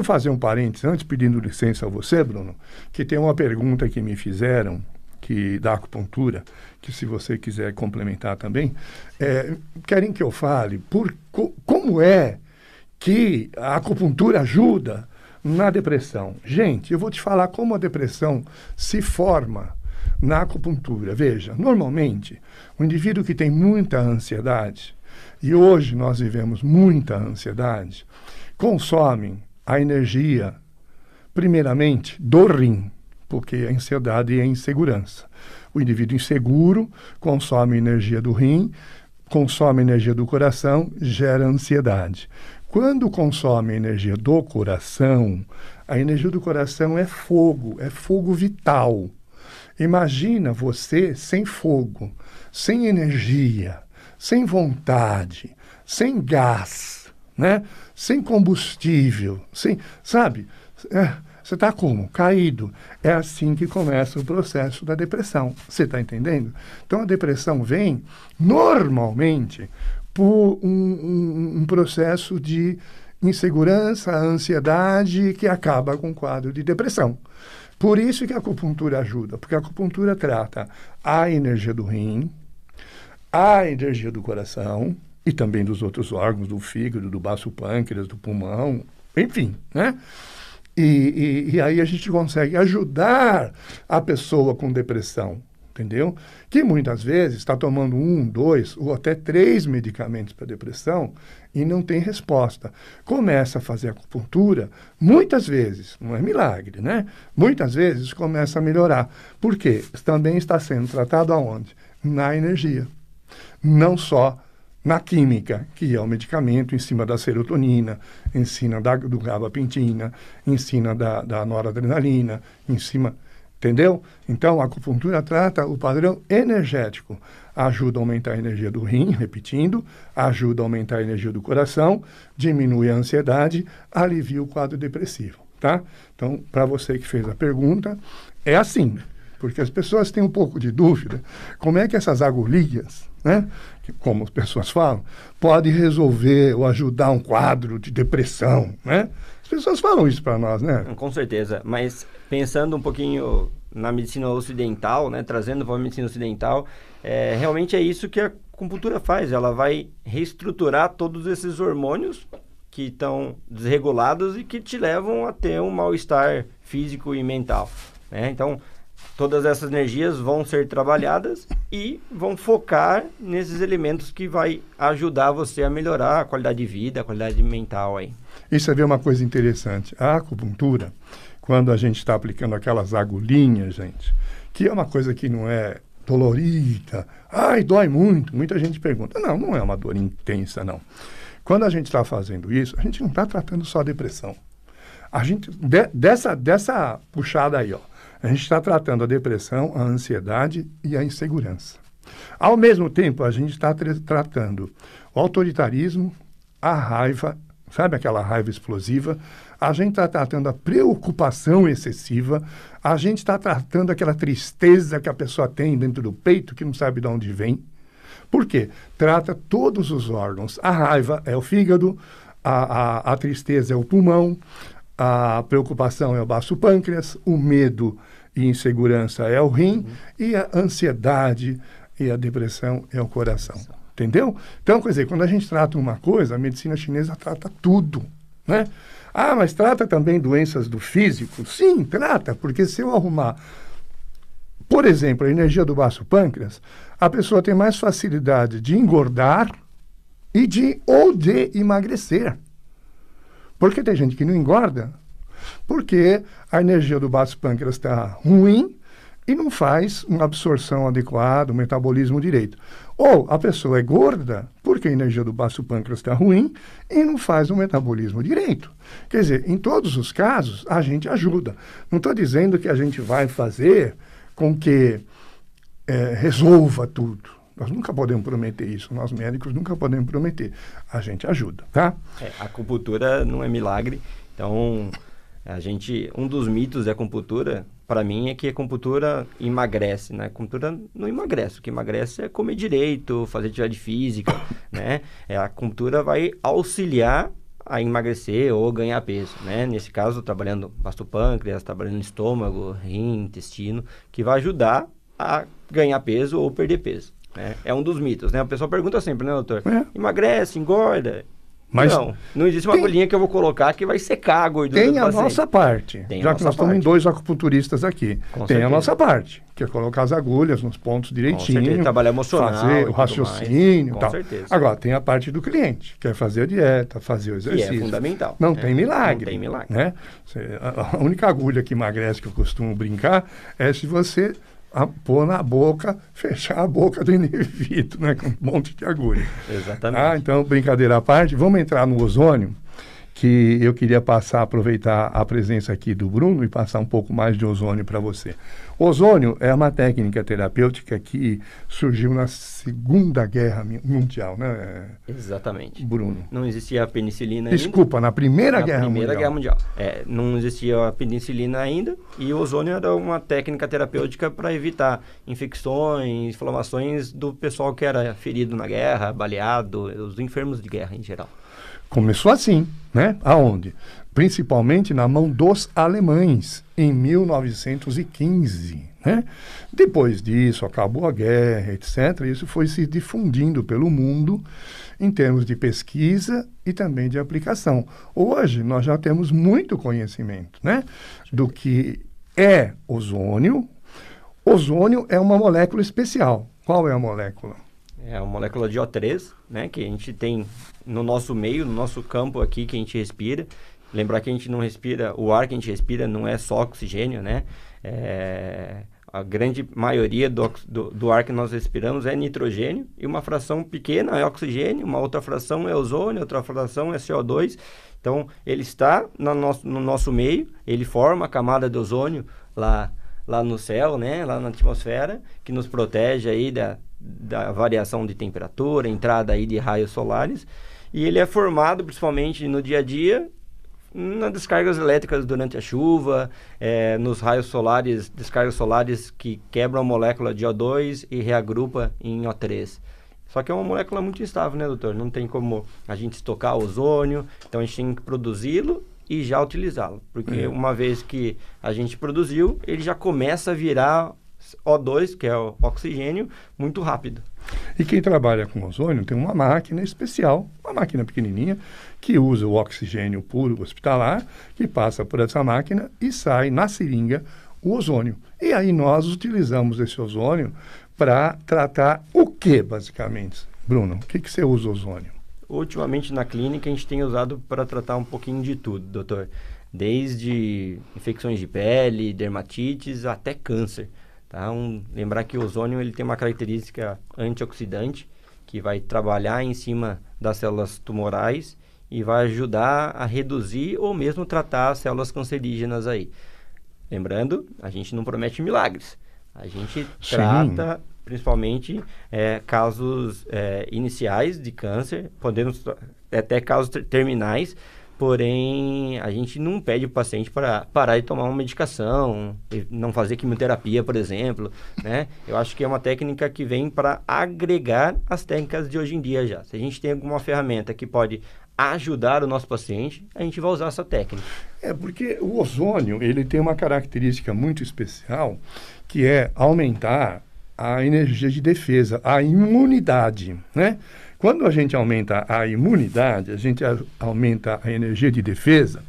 quero fazer um parênteses antes, pedindo licença a você, Bruno, que tem uma pergunta que me fizeram que da acupuntura, que se você quiser complementar também, é, querem que eu fale por co, como é que a acupuntura ajuda na depressão. Gente, eu vou te falar como a depressão se forma na acupuntura. Veja, normalmente, o um indivíduo que tem muita ansiedade, e hoje nós vivemos muita ansiedade, consomem a energia, primeiramente, do rim, porque a ansiedade é insegurança. O indivíduo inseguro consome energia do rim, consome energia do coração, gera ansiedade. Quando consome energia do coração, a energia do coração é fogo, é fogo vital. Imagina você sem fogo, sem energia, sem vontade, sem gás né? Sem combustível, sem, sabe? É, você está como? Caído. É assim que começa o processo da depressão. Você está entendendo? Então a depressão vem normalmente por um, um, um processo de insegurança, ansiedade que acaba com o quadro de depressão. Por isso que a acupuntura ajuda, porque a acupuntura trata a energia do rim, a energia do coração, e também dos outros órgãos, do fígado, do baço pâncreas, do pulmão, enfim, né? E, e, e, aí a gente consegue ajudar a pessoa com depressão, entendeu? Que muitas vezes está tomando um, dois ou até três medicamentos para depressão e não tem resposta. Começa a fazer acupuntura, muitas vezes, não é milagre, né? Muitas vezes começa a melhorar. Por quê? Também está sendo tratado aonde? Na energia. Não só na química, que é o medicamento, em cima da serotonina, em cima da, do gabapentina, em cima da, da noradrenalina, em cima. Entendeu? Então, a acupuntura trata o padrão energético. Ajuda a aumentar a energia do rim, repetindo, ajuda a aumentar a energia do coração, diminui a ansiedade, alivia o quadro depressivo, tá? Então, para você que fez a pergunta, é assim porque as pessoas têm um pouco de dúvida como é que essas agulhas, né, como as pessoas falam, podem resolver ou ajudar um quadro de depressão, né? As pessoas falam isso para nós, né? Com certeza, mas pensando um pouquinho na medicina ocidental, né, trazendo para a medicina ocidental, é, realmente é isso que a acupuntura faz, ela vai reestruturar todos esses hormônios que estão desregulados e que te levam a ter um mal-estar físico e mental. Né? Então, todas essas energias vão ser trabalhadas e vão focar nesses elementos que vai ajudar você a melhorar a qualidade de vida, a qualidade mental aí. Isso é uma coisa interessante. A acupuntura, quando a gente está aplicando aquelas agulhinhas, gente, que é uma coisa que não é dolorida, ai, dói muito. Muita gente pergunta. Não, não é uma dor intensa, não. Quando a gente está fazendo isso, a gente não está tratando só a depressão. A gente, de, dessa, dessa puxada aí, ó, a gente está tratando a depressão, a ansiedade e a insegurança. Ao mesmo tempo, a gente está tratando o autoritarismo, a raiva, sabe aquela raiva explosiva? A gente está tratando a preocupação excessiva, a gente está tratando aquela tristeza que a pessoa tem dentro do peito que não sabe de onde vem. Por quê? Trata todos os órgãos. A raiva é o fígado, a, a, a tristeza é o pulmão, a preocupação é o baço pâncreas, o medo e insegurança é o rim, uhum. e a ansiedade e a depressão é o coração. Entendeu? Então, quer dizer, quando a gente trata uma coisa, a medicina chinesa trata tudo, né? Ah, mas trata também doenças do físico? Sim, trata, porque se eu arrumar, por exemplo, a energia do baço pâncreas, a pessoa tem mais facilidade de engordar e de ou de emagrecer. Porque tem gente que não engorda, porque a energia do baço pâncreas está ruim e não faz uma absorção adequada, um metabolismo direito. Ou a pessoa é gorda porque a energia do baço pâncreas está ruim e não faz um metabolismo direito. Quer dizer, em todos os casos, a gente ajuda. Não estou dizendo que a gente vai fazer com que é, resolva tudo. Nós nunca podemos prometer isso, nós médicos nunca podemos prometer. A gente ajuda, tá? É, a acupuntura não é milagre, então a gente, um dos mitos da acupuntura, para mim, é que a acupuntura emagrece, né? A acupuntura não emagrece, o que emagrece é comer direito, fazer atividade física, né? É, a acupuntura vai auxiliar a emagrecer ou ganhar peso, né? Nesse caso, trabalhando pâncreas trabalhando estômago, rim, intestino, que vai ajudar a ganhar peso ou perder peso. Né? É um dos mitos, né? O pessoal pergunta sempre, né, doutor? É. Emagrece, engorda. Mas não, não existe uma tem, agulhinha que eu vou colocar que vai secar a gordura Tem a nossa parte. Tem já que nós parte. estamos em dois acupunturistas aqui. Com tem certeza. a nossa parte, que é colocar as agulhas nos pontos direitinho. trabalhar emocional. Fazer o raciocínio e tal. certeza. Agora, tem a parte do cliente, que é fazer a dieta, fazer o exercício. Que é fundamental. Não é. tem milagre. Não tem milagre. Né? A única agulha que emagrece que eu costumo brincar é se você a, pôr na boca, fechar a boca do indivíduo, né? Com um monte de agulha. Exatamente. Ah, então, brincadeira à parte, vamos entrar no ozônio, que eu queria passar, aproveitar a presença aqui do Bruno e passar um pouco mais de ozônio para você. Ozônio é uma técnica terapêutica que surgiu na Segunda Guerra Mundial, né? Exatamente. Bruno. Não existia a penicilina Desculpa, ainda. na Primeira na Guerra primeira Mundial. Guerra Mundial. É, não existia a penicilina ainda e o ozônio era uma técnica terapêutica para evitar infecções, inflamações do pessoal que era ferido na guerra, baleado, os enfermos de guerra em geral. Começou assim, né? Aonde? principalmente na mão dos alemães, em 1915. Né? Depois disso, acabou a guerra, etc. Isso foi se difundindo pelo mundo em termos de pesquisa e também de aplicação. Hoje, nós já temos muito conhecimento né? do que é ozônio. Ozônio é uma molécula especial. Qual é a molécula? É a molécula de O3, né, que a gente tem no nosso meio, no nosso campo aqui que a gente respira, Lembrar que a gente não respira, o ar que a gente respira não é só oxigênio, né? É, a grande maioria do, do, do, ar que nós respiramos é nitrogênio e uma fração pequena é oxigênio, uma outra fração é ozônio, outra fração é CO2. Então, ele está no nosso, no nosso meio, ele forma a camada de ozônio lá, lá no céu, né? lá na atmosfera, que nos protege aí da, da variação de temperatura, entrada aí de raios solares. E ele é formado principalmente no dia a dia nas descargas elétricas durante a chuva, é, nos raios solares, descargas solares que quebram a molécula de O2 e reagrupa em O3. Só que é uma molécula muito instável, né, doutor? Não tem como a gente estocar ozônio, então a gente tem que produzi-lo e já utilizá-lo. Porque é. uma vez que a gente produziu, ele já começa a virar O2, que é o oxigênio, muito rápido. E quem trabalha com ozônio tem uma máquina especial, uma máquina pequenininha, que usa o oxigênio puro hospitalar, que passa por essa máquina e sai na seringa o ozônio. E aí nós utilizamos esse ozônio para tratar o que, basicamente? Bruno, o que, que você usa ozônio? Ultimamente na clínica a gente tem usado para tratar um pouquinho de tudo, doutor. Desde infecções de pele, dermatites até câncer. Tá? Um, lembrar que o ozônio ele tem uma característica antioxidante que vai trabalhar em cima das células tumorais e vai ajudar a reduzir ou mesmo tratar as células cancerígenas aí. Lembrando, a gente não promete milagres. A gente Sim. trata principalmente é, casos é, iniciais de câncer, podemos até casos ter terminais, Porém, a gente não pede o paciente para parar de tomar uma medicação, não fazer quimioterapia, por exemplo, né? Eu acho que é uma técnica que vem para agregar as técnicas de hoje em dia já. Se a gente tem alguma ferramenta que pode ajudar o nosso paciente, a gente vai usar essa técnica. É porque o ozônio, ele tem uma característica muito especial, que é aumentar a energia de defesa, a imunidade, né? Quando a gente aumenta a imunidade, a gente aumenta a energia de defesa,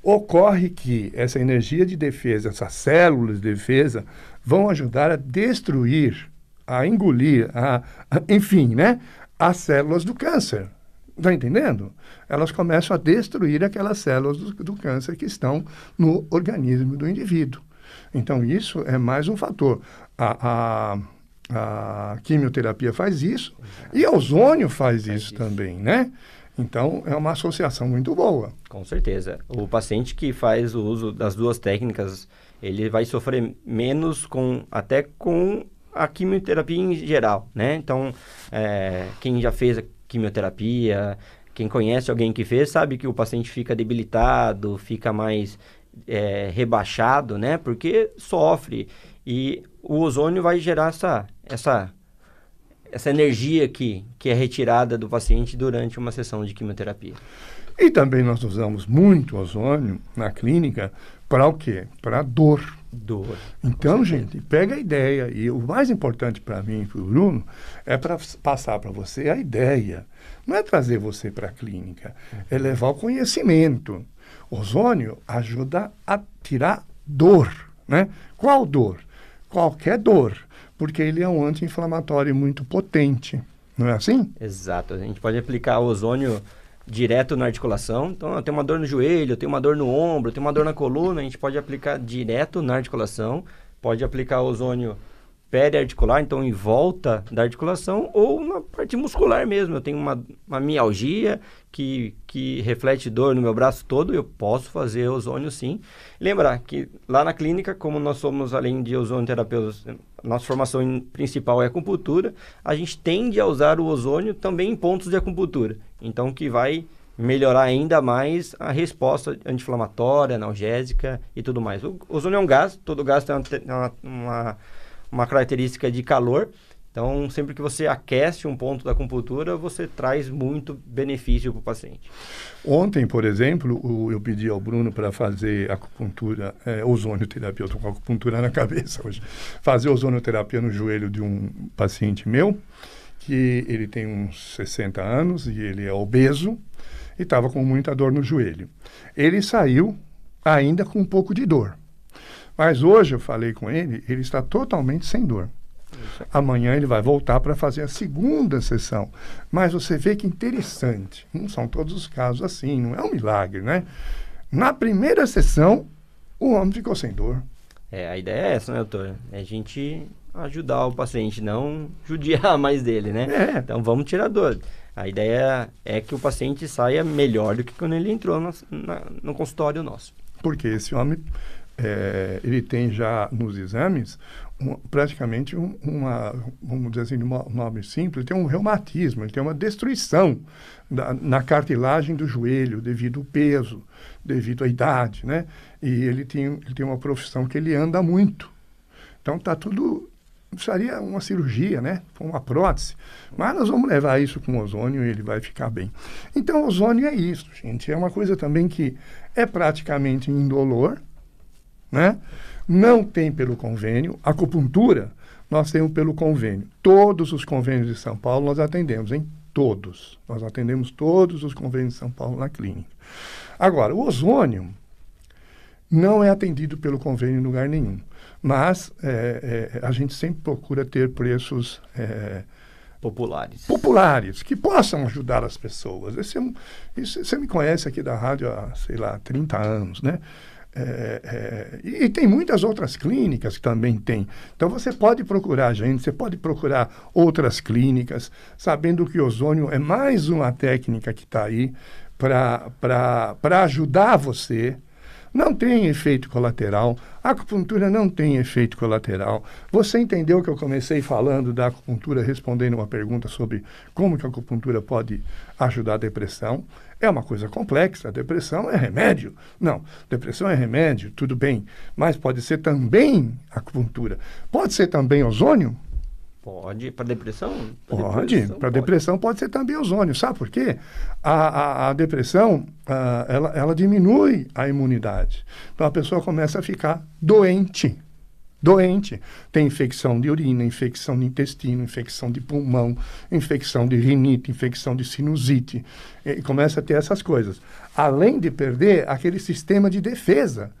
ocorre que essa energia de defesa, essas células de defesa, vão ajudar a destruir, a engolir, a, a enfim, né, as células do câncer. Está entendendo? Elas começam a destruir aquelas células do, do câncer que estão no organismo do indivíduo. Então, isso é mais um fator. A, a, a quimioterapia faz isso e o ozônio faz, faz isso, isso também, né? Então, é uma associação muito boa. Com certeza. O paciente que faz o uso das duas técnicas, ele vai sofrer menos com, até com a quimioterapia em geral, né? Então, é, quem já fez a quimioterapia, quem conhece alguém que fez, sabe que o paciente fica debilitado, fica mais é, rebaixado, né? Porque sofre. E o ozônio vai gerar essa essa, essa energia que, que é retirada do paciente durante uma sessão de quimioterapia. E também nós usamos muito ozônio na clínica para o quê? Para dor. Dor. Então, gente, pega a ideia. E o mais importante para mim e para o Bruno é para passar para você a ideia. Não é trazer você para a clínica, é levar o conhecimento. Ozônio ajuda a tirar dor. Né? Qual dor? Qualquer dor porque ele é um anti-inflamatório muito potente, não é assim? Exato, a gente pode aplicar ozônio direto na articulação. Então, eu tenho uma dor no joelho, eu tenho uma dor no ombro, eu tenho uma dor na coluna, a gente pode aplicar direto na articulação, pode aplicar ozônio periarticular, então em volta da articulação, ou na parte muscular mesmo. Eu tenho uma, uma mialgia que, que reflete dor no meu braço todo, eu posso fazer ozônio sim. Lembrar que lá na clínica, como nós somos além de ozonoterapeutas, nossa formação principal é acupuntura, a gente tende a usar o ozônio também em pontos de acupuntura. Então que vai melhorar ainda mais a resposta anti-inflamatória, analgésica e tudo mais. O ozônio é um gás, todo gás tem uma, uma uma característica de calor. Então, sempre que você aquece um ponto da acupuntura, você traz muito benefício para o paciente. Ontem, por exemplo, eu pedi ao Bruno para fazer acupuntura, é, ozonioterapia, eu estou com acupuntura na cabeça hoje, fazer ozonioterapia no joelho de um paciente meu, que ele tem uns 60 anos e ele é obeso e estava com muita dor no joelho. Ele saiu ainda com um pouco de dor. Mas hoje eu falei com ele, ele está totalmente sem dor. Amanhã ele vai voltar para fazer a segunda sessão. Mas você vê que interessante. Não são todos os casos assim, não é um milagre, né? Na primeira sessão, o homem ficou sem dor. É, a ideia é essa, né, doutor? É a gente ajudar o paciente, não judiar mais dele, né? É. Então vamos tirar a dor. A ideia é que o paciente saia melhor do que quando ele entrou no, na, no consultório nosso. Porque esse homem é, ele tem já nos exames um, praticamente um, uma, vamos dizer assim, um nome simples, tem um reumatismo, ele tem uma destruição da, na cartilagem do joelho devido ao peso, devido à idade, né? E ele tem, ele tem uma profissão que ele anda muito. Então tá tudo precisaria uma cirurgia, né? Uma prótese. Mas nós vamos levar isso com ozônio e ele vai ficar bem. Então, ozônio é isso, gente. É uma coisa também que é praticamente indolor, né? Não tem pelo convênio. Acupuntura, nós temos pelo convênio. Todos os convênios de São Paulo nós atendemos, hein? Todos. Nós atendemos todos os convênios de São Paulo na clínica. Agora, o ozônio não é atendido pelo convênio em lugar nenhum. Mas é, é, a gente sempre procura ter preços. É, populares. Populares, que possam ajudar as pessoas. Esse é um, isso, você me conhece aqui da rádio há, sei lá, 30 anos, né? É, é, e, tem muitas outras clínicas que também tem. Então você pode procurar, gente, você pode procurar outras clínicas, sabendo que o ozônio é mais uma técnica que está aí para ajudar você não tem efeito colateral. A acupuntura não tem efeito colateral. Você entendeu que eu comecei falando da acupuntura, respondendo uma pergunta sobre como que a acupuntura pode ajudar a depressão? É uma coisa complexa. A depressão é remédio? Não. Depressão é remédio, tudo bem. Mas pode ser também acupuntura. Pode ser também ozônio? Pode. Para depressão? Pra pode. para depressão pode ser também ozônio. Sabe por quê? A, a, a depressão, a, ela, ela diminui a imunidade. Então a pessoa começa a ficar doente. Doente. Tem infecção de urina, infecção de intestino, infecção de pulmão, infecção de rinite, infecção de sinusite. E começa a ter essas coisas. Além de perder aquele sistema de defesa.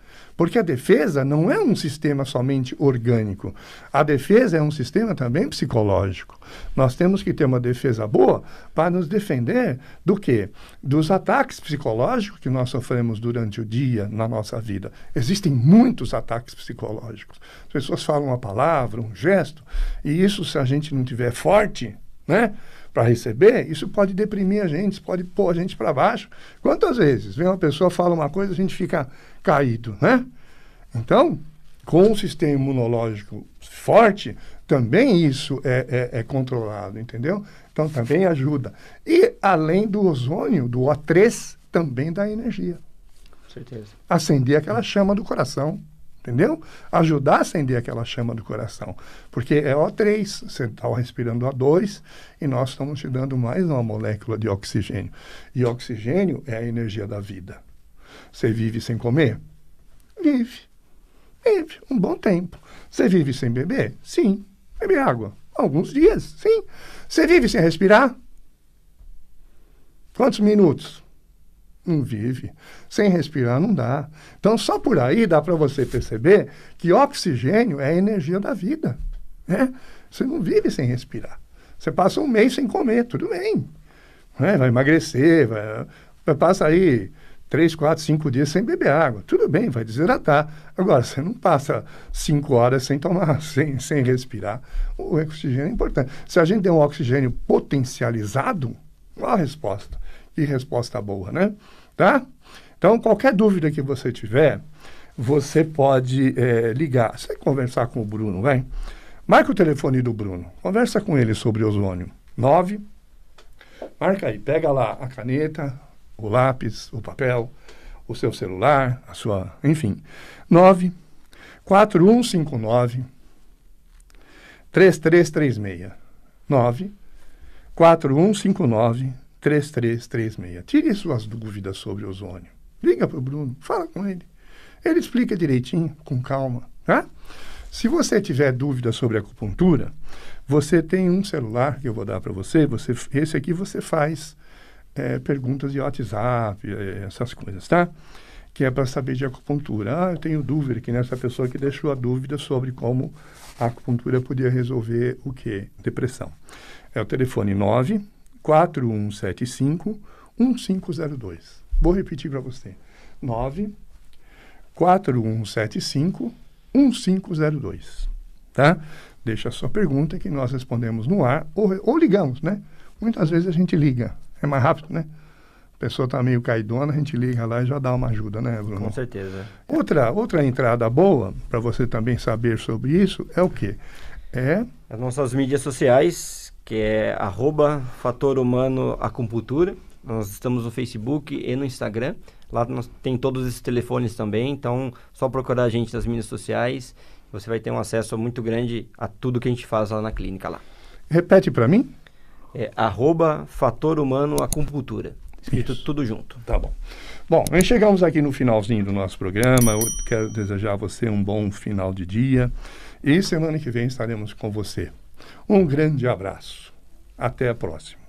Porque a defesa não é um sistema somente orgânico. A defesa é um sistema também psicológico. Nós temos que ter uma defesa boa para nos defender do quê? Dos ataques psicológicos que nós sofremos durante o dia na nossa vida. Existem muitos ataques psicológicos. As pessoas falam uma palavra, um gesto, e isso, se a gente não tiver forte, né? para receber, isso pode deprimir a gente, pode pôr a gente para baixo. Quantas vezes vem uma pessoa, fala uma coisa, a gente fica caído, né? Então, com o sistema imunológico forte, também isso é, é, é, controlado, entendeu? Então também ajuda. E além do ozônio, do O3, também dá energia. Com certeza. Acender aquela chama do coração entendeu? Ajudar a acender aquela chama do coração. Porque é O3, você está respirando O2 e nós estamos te dando mais uma molécula de oxigênio. E oxigênio é a energia da vida. Você vive sem comer? Vive. Vive um bom tempo. Você vive sem beber? Sim. Beber água? Alguns dias, sim. Você vive sem respirar? Quantos minutos? não vive. Sem respirar não dá. Então, só por aí dá para você perceber que oxigênio é a energia da vida. Né? Você não vive sem respirar. Você passa um mês sem comer, tudo bem. Né? Vai emagrecer, vai, vai passa aí três, quatro, cinco dias sem beber água. Tudo bem, vai desidratar. Agora, você não passa cinco horas sem tomar, sem, sem respirar. O oxigênio é importante. Se a gente tem um oxigênio potencializado, qual a resposta? que resposta boa, né? Tá? Então, qualquer dúvida que você tiver, você pode é, ligar. Você conversar com o Bruno, vem? Marca o telefone do Bruno. Conversa com ele sobre ozônio. 9. Marca aí, pega lá a caneta, o lápis, o papel, o seu celular, a sua, enfim. 9 4159 3336. 9 4159 3336. Tire suas dúvidas sobre ozônio. Liga para o Bruno, fala com ele. Ele explica direitinho, com calma. Tá? Se você tiver dúvida sobre acupuntura, você tem um celular que eu vou dar para você, você. Esse aqui você faz é, perguntas de WhatsApp, é, essas coisas, tá? Que é para saber de acupuntura. Ah, eu tenho dúvida que nessa pessoa que deixou a dúvida sobre como a acupuntura podia resolver o quê? Depressão. É o telefone 9 4175 1502. Vou repetir para você. 9 4175 1502. Tá? Deixa a sua pergunta que nós respondemos no ar ou, ou ligamos, né? Muitas vezes a gente liga. É mais rápido, né? A pessoa está meio caidona, a gente liga lá e já dá uma ajuda, né, Bruno? Com certeza. Outra, outra entrada boa, para você também saber sobre isso, é o quê? É... As nossas mídias sociais que é arroba Fator Humano Acupuntura. Nós estamos no Facebook e no Instagram. Lá nós, tem todos esses telefones também, então só procurar a gente nas mídias sociais. Você vai ter um acesso muito grande a tudo que a gente faz lá na clínica lá. Repete para mim. É, arroba Fator Humano Acupuntura. Escrito Isso. tudo junto. Tá bom. Bom, chegamos aqui no finalzinho do nosso programa. Eu quero desejar a você um bom final de dia. E semana que vem estaremos com você. Um grande abraço. Até a próxima.